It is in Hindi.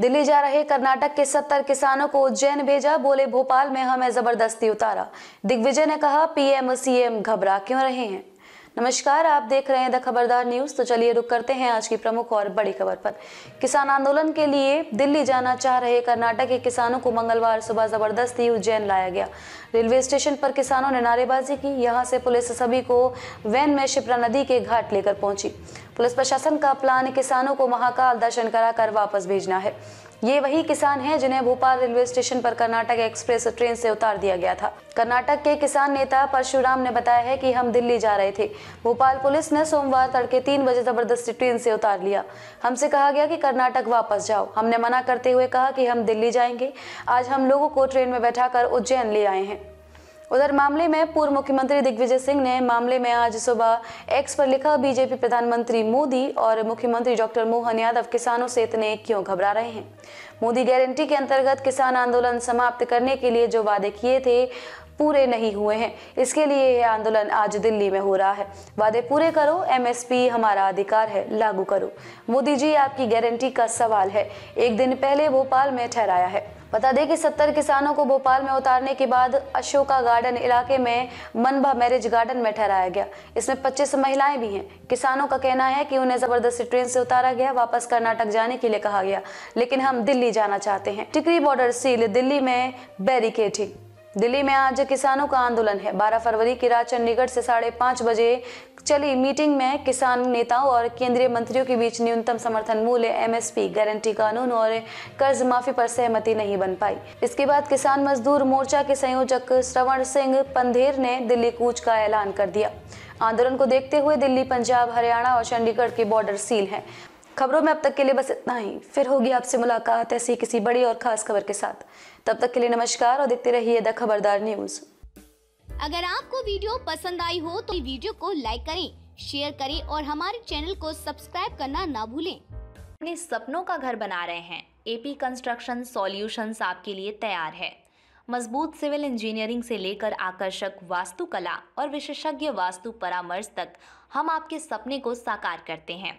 दिल्ली जा रहे कर्नाटक के सत्तर किसानों को उज्जैन भेजा बोले भोपाल में हमें जबरदस्ती उतारा दिग्विजय ने कहा पीएम सीएम घबरा क्यों रहे हैं नमस्कार आप देख रहे हैं द खबरदार न्यूज तो चलिए रुक करते हैं आज की प्रमुख और बड़ी खबर पर किसान आंदोलन के लिए दिल्ली जाना चाह रहे कर्नाटक के किसानों को मंगलवार सुबह जबरदस्ती उज्जैन लाया गया रेलवे स्टेशन पर किसानों ने नारेबाजी की यहाँ से पुलिस सभी को वैन में शिप्रा नदी के घाट लेकर पहुंची पुलिस प्रशासन का प्लान किसानों को महाकाल दर्शन कराकर वापस भेजना है ये वही किसान हैं जिन्हें भोपाल रेलवे स्टेशन पर कर्नाटक एक्सप्रेस ट्रेन से उतार दिया गया था कर्नाटक के किसान नेता परशुराम ने बताया है कि हम दिल्ली जा रहे थे भोपाल पुलिस ने सोमवार तड़के तीन बजे जबरदस्ती ट्रेन से उतार लिया हमसे कहा गया कि कर्नाटक वापस जाओ हमने मना करते हुए कहा कि हम दिल्ली जाएंगे आज हम लोगों को ट्रेन में बैठा उज्जैन ले आए हैं उधर मामले में पूर्व मुख्यमंत्री दिग्विजय सिंह ने मामले में आज सुबह एक्स पर लिखा बीजेपी प्रधानमंत्री मोदी और मुख्यमंत्री डॉक्टर मोहन यादव किसानों से इतने क्यों घबरा रहे हैं मोदी गारंटी के अंतर्गत किसान आंदोलन समाप्त करने के लिए जो वादे किए थे पूरे नहीं हुए हैं इसके लिए यह आंदोलन आज दिल्ली में हो रहा है वादे पूरे करो एमएसपी हमारा अधिकार है लागू करो मोदी जी आपकी गारंटी का सवाल है एक दिन पहले भोपाल में ठहराया है बता दें कि सत्तर किसानों को भोपाल में उतारने के बाद अशोका गार्डन इलाके में मनबा मैरिज गार्डन में ठहराया गया इसमें 25 महिलाएं भी हैं किसानों का कहना है कि उन्हें जबरदस्ती ट्रेन से उतारा गया वापस कर्नाटक जाने के लिए कहा गया लेकिन हम दिल्ली जाना चाहते हैं टिकरी बॉर्डर सील दिल्ली में बैरिकेडिंग दिल्ली में आज किसानों का आंदोलन है 12 फरवरी की रात चंडीगढ़ से साढ़े पाँच बजे चली मीटिंग में किसान नेताओं और केंद्रीय मंत्रियों के बीच न्यूनतम समर्थन मूल्य एमएसपी गारंटी कानून और कर्ज माफी पर सहमति नहीं बन पाई इसके बाद किसान मजदूर मोर्चा के संयोजक श्रवण सिंह पंधेर ने दिल्ली कूच का ऐलान कर दिया आंदोलन को देखते हुए दिल्ली पंजाब हरियाणा और चंडीगढ़ के बॉर्डर सील हैं खबरों में अब तक के लिए बस इतना ही फिर होगी आपसे मुलाकात ऐसी किसी बड़ी और खास खबर के साथ तब तक के लिए नमस्कार और देखते रहिए द खबरदार न्यूज अगर आपको वीडियो पसंद आई हो तो वीडियो को लाइक करें शेयर करें और हमारे चैनल को सब्सक्राइब करना ना भूलें अपने सपनों का घर बना रहे हैं एपी कंस्ट्रक्शन सॉल्यूशंस आपके लिए तैयार है मजबूत सिविल इंजीनियरिंग से लेकर आकर्षक वास्तुकला और विशेषज्ञ वास्तु परामर्श तक हम आपके सपने को साकार करते हैं